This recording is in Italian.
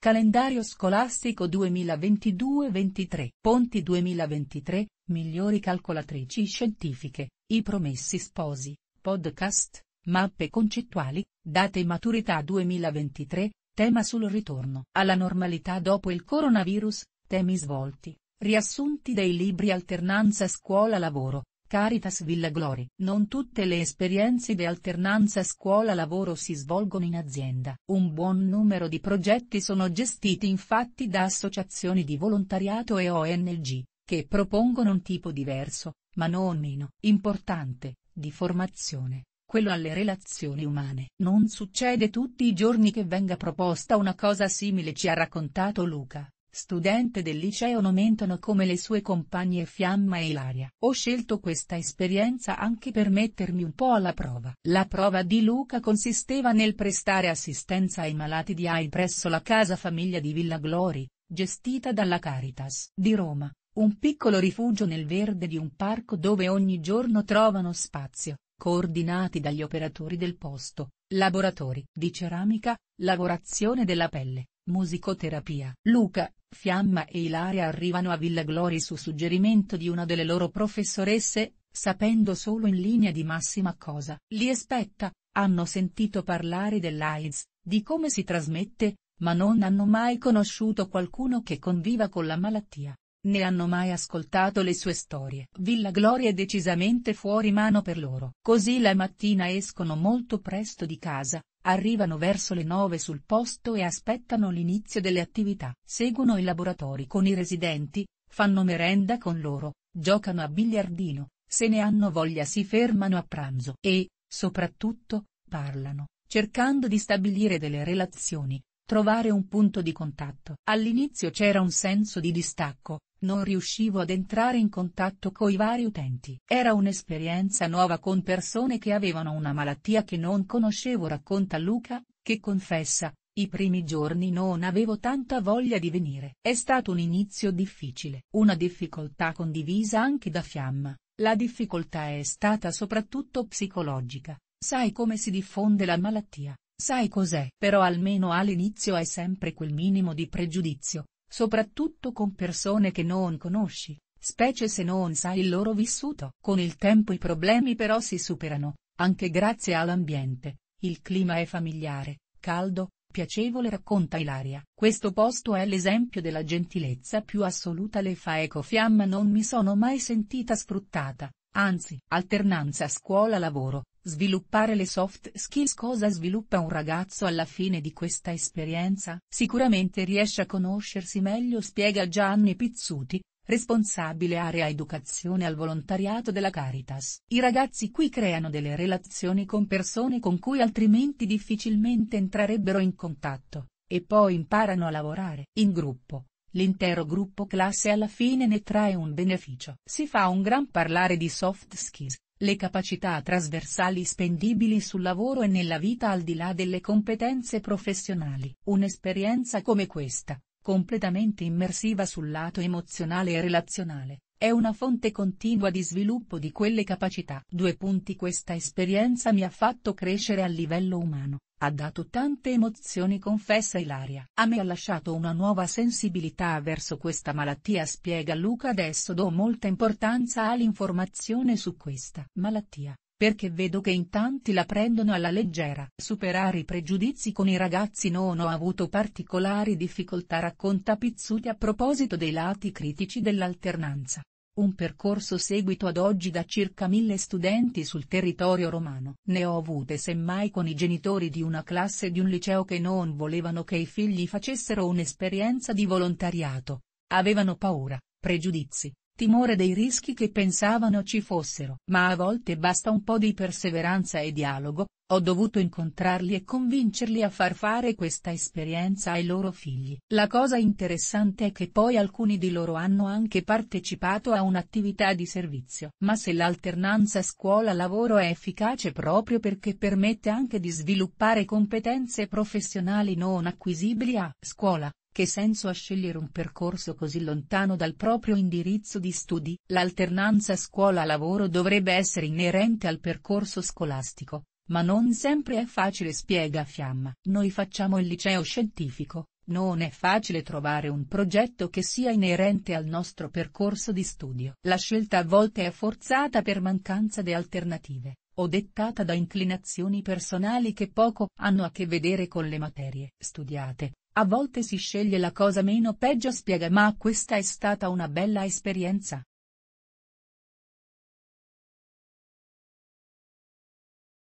Calendario scolastico 2022-23 Ponti 2023, migliori calcolatrici scientifiche, i promessi sposi, podcast, mappe concettuali, date maturità 2023, tema sul ritorno alla normalità dopo il coronavirus, temi svolti, riassunti dei libri alternanza scuola-lavoro, Caritas Villa Glory. Non tutte le esperienze di alternanza scuola-lavoro si svolgono in azienda. Un buon numero di progetti sono gestiti infatti da associazioni di volontariato e ONG, che propongono un tipo diverso, ma non meno importante, di formazione, quello alle relazioni umane. Non succede tutti i giorni che venga proposta una cosa simile ci ha raccontato Luca studente del liceo non mentono come le sue compagne Fiamma e Ilaria. Ho scelto questa esperienza anche per mettermi un po' alla prova. La prova di Luca consisteva nel prestare assistenza ai malati di AI presso la casa famiglia di Villa Glori, gestita dalla Caritas di Roma, un piccolo rifugio nel verde di un parco dove ogni giorno trovano spazio, coordinati dagli operatori del posto, laboratori di ceramica, lavorazione della pelle, Musicoterapia. Luca, Fiamma e Ilaria arrivano a Villa Glori su suggerimento di una delle loro professoresse, sapendo solo in linea di massima cosa li aspetta, hanno sentito parlare dell'AIDS, di come si trasmette, ma non hanno mai conosciuto qualcuno che conviva con la malattia. Ne hanno mai ascoltato le sue storie. Villa Gloria è decisamente fuori mano per loro. Così la mattina escono molto presto di casa, arrivano verso le 9 sul posto e aspettano l'inizio delle attività. Seguono i laboratori con i residenti, fanno merenda con loro, giocano a biliardino, se ne hanno voglia si fermano a pranzo e, soprattutto, parlano, cercando di stabilire delle relazioni, Trovare un punto di contatto. All'inizio c'era un senso di distacco, non riuscivo ad entrare in contatto coi vari utenti. Era un'esperienza nuova con persone che avevano una malattia che non conoscevo racconta Luca, che confessa, i primi giorni non avevo tanta voglia di venire. È stato un inizio difficile. Una difficoltà condivisa anche da Fiamma, la difficoltà è stata soprattutto psicologica. Sai come si diffonde la malattia, Sai cos'è? Però almeno all'inizio hai sempre quel minimo di pregiudizio, soprattutto con persone che non conosci, specie se non sai il loro vissuto. Con il tempo i problemi però si superano, anche grazie all'ambiente, il clima è familiare, caldo, piacevole racconta Ilaria. Questo posto è l'esempio della gentilezza più assoluta le fa eco fiamma, non mi sono mai sentita sfruttata, anzi alternanza scuola-lavoro, Sviluppare le soft skills Cosa sviluppa un ragazzo alla fine di questa esperienza? Sicuramente riesce a conoscersi meglio spiega Gianni Pizzuti, responsabile area educazione al volontariato della Caritas. I ragazzi qui creano delle relazioni con persone con cui altrimenti difficilmente entrerebbero in contatto, e poi imparano a lavorare in gruppo. L'intero gruppo classe alla fine ne trae un beneficio. Si fa un gran parlare di soft skills, le capacità trasversali spendibili sul lavoro e nella vita al di là delle competenze professionali. Un'esperienza come questa, completamente immersiva sul lato emozionale e relazionale, è una fonte continua di sviluppo di quelle capacità. Due punti Questa esperienza mi ha fatto crescere a livello umano, ha dato tante emozioni confessa Ilaria. A me ha lasciato una nuova sensibilità verso questa malattia spiega Luca adesso do molta importanza all'informazione su questa malattia, perché vedo che in tanti la prendono alla leggera. Superare i pregiudizi con i ragazzi non ho avuto particolari difficoltà racconta Pizzuti a proposito dei lati critici dell'alternanza un percorso seguito ad oggi da circa mille studenti sul territorio romano. Ne ho avute semmai con i genitori di una classe di un liceo che non volevano che i figli facessero un'esperienza di volontariato, avevano paura, pregiudizi, timore dei rischi che pensavano ci fossero. Ma a volte basta un po' di perseveranza e dialogo, ho dovuto incontrarli e convincerli a far fare questa esperienza ai loro figli. La cosa interessante è che poi alcuni di loro hanno anche partecipato a un'attività di servizio. Ma se l'alternanza scuola-lavoro è efficace proprio perché permette anche di sviluppare competenze professionali non acquisibili a scuola, che senso ha scegliere un percorso così lontano dal proprio indirizzo di studi? L'alternanza scuola-lavoro dovrebbe essere inerente al percorso scolastico, ma non sempre è facile spiega Fiamma. Noi facciamo il liceo scientifico, non è facile trovare un progetto che sia inerente al nostro percorso di studio. La scelta a volte è forzata per mancanza di alternative, o dettata da inclinazioni personali che poco hanno a che vedere con le materie studiate. A volte si sceglie la cosa meno peggio spiega ma questa è stata una bella esperienza,